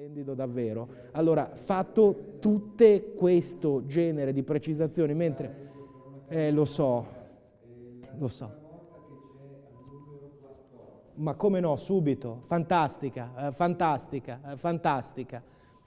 Splendido davvero. Allora, fatto tutte questo genere di precisazioni, mentre... Eh, lo so, lo so. Ma come no, subito. Fantastica, eh, fantastica, eh, fantastica,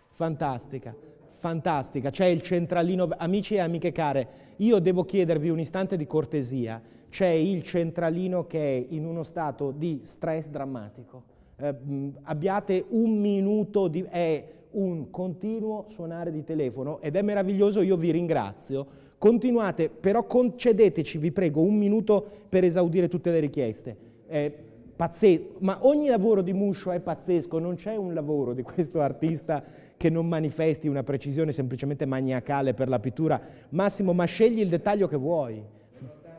fantastica, fantastica. C'è il centralino, amici e amiche care, io devo chiedervi un istante di cortesia. C'è il centralino che è in uno stato di stress drammatico eh, mm, abbiate un minuto di... è un continuo suonare di telefono ed è meraviglioso, io vi ringrazio. Continuate, però concedeteci, vi prego, un minuto per esaudire tutte le richieste. È ma ogni lavoro di Muscio è pazzesco, non c'è un lavoro di questo artista che non manifesti una precisione semplicemente maniacale per la pittura. Massimo, ma scegli il dettaglio che vuoi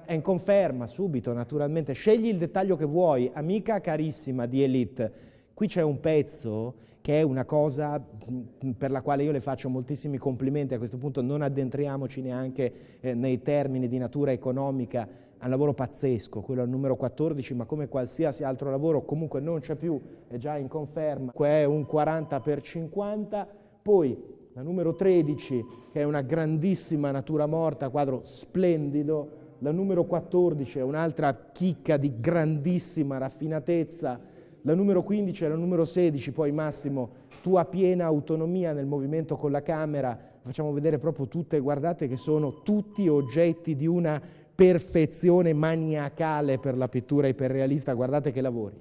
è in conferma subito, naturalmente. Scegli il dettaglio che vuoi, amica carissima di Elite. Qui c'è un pezzo che è una cosa mm, per la quale io le faccio moltissimi complimenti, a questo punto non addentriamoci neanche eh, nei termini di natura economica, è un lavoro pazzesco, quello al numero 14, ma come qualsiasi altro lavoro comunque non c'è più, è già in conferma, Qua è un 40 per 50, poi la numero 13 che è una grandissima natura morta, quadro splendido, la numero 14 è un'altra chicca di grandissima raffinatezza, la numero 15 e la numero 16, poi Massimo, tua piena autonomia nel movimento con la camera, facciamo vedere proprio tutte, guardate che sono tutti oggetti di una perfezione maniacale per la pittura iperrealista, guardate che lavori,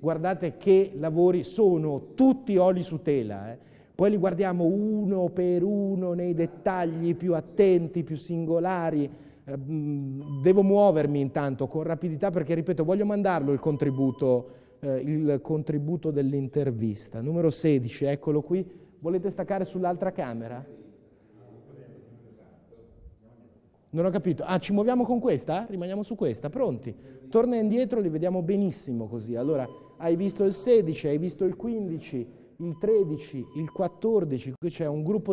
guardate che lavori, sono tutti oli su tela, eh. poi li guardiamo uno per uno nei dettagli più attenti, più singolari, eh, devo muovermi intanto con rapidità perché, ripeto, voglio mandarlo il contributo, eh, il contributo dell'intervista. Numero 16, eccolo qui. Volete staccare sull'altra camera? Non ho capito. Ah, ci muoviamo con questa? Rimaniamo su questa, pronti. Torna indietro, li vediamo benissimo così. Allora, hai visto il 16, hai visto il 15, il 13, il 14, qui c'è un gruppo di...